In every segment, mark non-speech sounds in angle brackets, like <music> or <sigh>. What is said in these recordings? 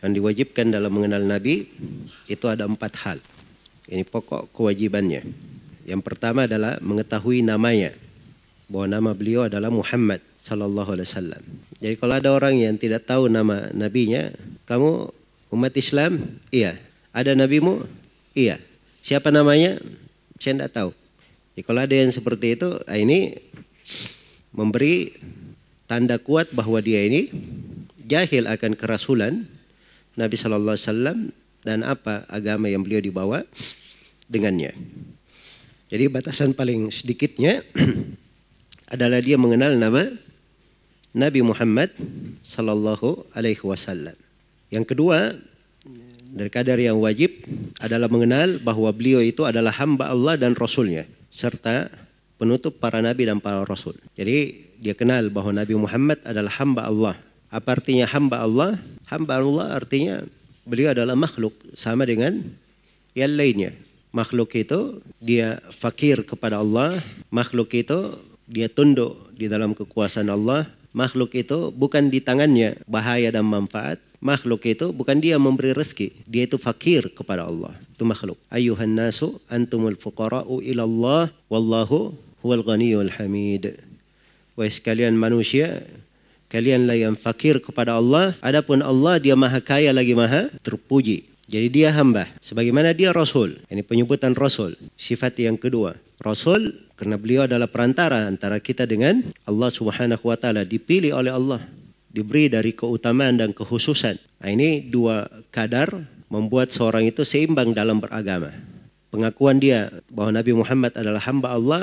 Yang diwajibkan dalam mengenal Nabi itu ada empat hal. Ini pokok kewajibannya. Yang pertama adalah mengetahui namanya. Bahwa nama beliau adalah Muhammad Sallallahu Alaihi Wasallam. Jadi kalau ada orang yang tidak tahu nama nabinya, kamu umat Islam, iya. Ada nabimu, iya. Siapa namanya? Saya tidak tahu. Jadi kalau ada yang seperti itu, ah, ini memberi tanda kuat bahwa dia ini jahil akan kerasulan Nabi Shallallahu Alaihi Wasallam dan apa agama yang beliau dibawa dengannya. Jadi batasan paling sedikitnya <clears throat> adalah dia mengenal nama Nabi Muhammad shallallahu Alaihi Wasallam. Yang kedua dari kadar yang wajib adalah mengenal bahwa beliau itu adalah hamba Allah dan Rasulnya serta penutup para nabi dan para rasul. Jadi dia kenal bahwa Nabi Muhammad adalah hamba Allah apa artinya hamba Allah? Hamba Allah artinya beliau adalah makhluk sama dengan yang lainnya. Makhluk itu dia fakir kepada Allah, makhluk itu dia tunduk di dalam kekuasaan Allah, makhluk itu bukan di tangannya bahaya dan manfaat, makhluk itu bukan dia memberi rezeki, dia itu fakir kepada Allah. Itu makhluk. Ayuhan nasu antumul fuqara'u ilallah wallahu huwal ghaniyul hamid. Wahai sekalian manusia, kalian yang fakir kepada Allah adapun Allah dia maha kaya lagi maha terpuji jadi dia hamba sebagaimana dia rasul ini penyebutan rasul sifat yang kedua rasul karena beliau adalah perantara antara kita dengan Allah Subhanahu wa taala dipilih oleh Allah diberi dari keutamaan dan kekhususan. Nah, ini dua kadar membuat seorang itu seimbang dalam beragama. Pengakuan dia bahwa Nabi Muhammad adalah hamba Allah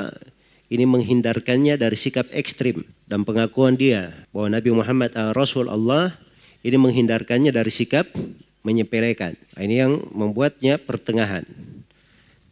ini menghindarkannya dari sikap ekstrim dan pengakuan dia bahwa Nabi Muhammad uh, Rasul Allah ini menghindarkannya dari sikap menyepelekan. Nah, ini yang membuatnya pertengahan.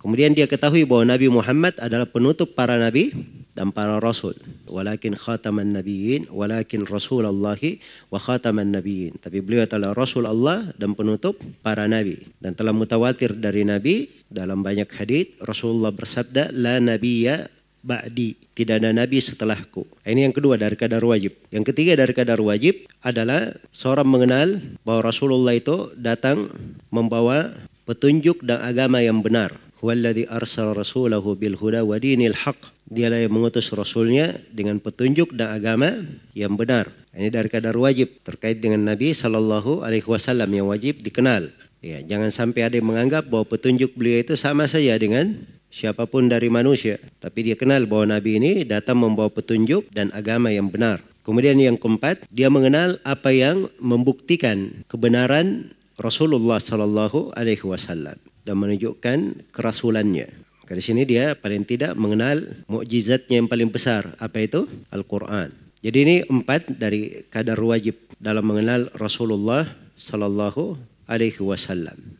Kemudian dia ketahui bahwa Nabi Muhammad adalah penutup para nabi dan para rasul. Walakin khataman nabiyyin, walakin rasulallahi wa khataman nabiyyin. Tapi beliau adalah rasul Allah dan penutup para nabi. Dan telah mutawatir dari nabi dalam banyak hadis Rasulullah bersabda la nabiyya ba'di. Tidak ada nabi setelahku. Nah, ini yang kedua dari kadar wajib. Yang ketiga dari kadar wajib adalah seorang mengenal bahwa Rasulullah itu datang membawa petunjuk dan agama yang benar. Walladhi arsal rasulahu bil huda wa dinil haq. Dialah yang mengutus rasulnya dengan petunjuk dan agama yang benar. Nah, ini dari kadar wajib terkait dengan Nabi Shallallahu Alaihi Wasallam yang wajib dikenal. Ya, jangan sampai ada yang menganggap bahwa petunjuk beliau itu sama saja dengan siapapun dari manusia. Tapi dia kenal bahwa Nabi ini datang membawa petunjuk dan agama yang benar. Kemudian yang keempat, dia mengenal apa yang membuktikan kebenaran Rasulullah Sallallahu Alaihi Wasallam dan menunjukkan kerasulannya. Dari sini dia paling tidak mengenal mukjizatnya yang paling besar apa itu Al-Quran. Jadi ini empat dari kadar wajib dalam mengenal Rasulullah Sallallahu Alaihi Wasallam.